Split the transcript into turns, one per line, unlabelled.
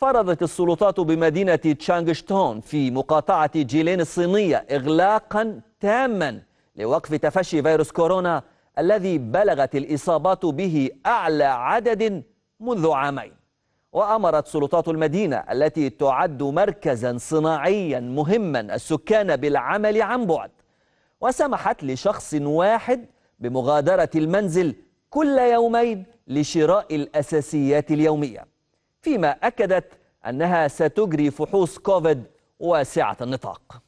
فرضت السلطات بمدينة تشانغشتون في مقاطعة جيلين الصينية إغلاقا تاما لوقف تفشي فيروس كورونا الذي بلغت الإصابات به أعلى عدد منذ عامين وأمرت سلطات المدينة التي تعد مركزا صناعيا مهما السكان بالعمل عن بعد وسمحت لشخص واحد بمغادرة المنزل كل يومين لشراء الأساسيات اليومية فيما أكدت أنها ستجري فحوص كوفيد واسعة النطاق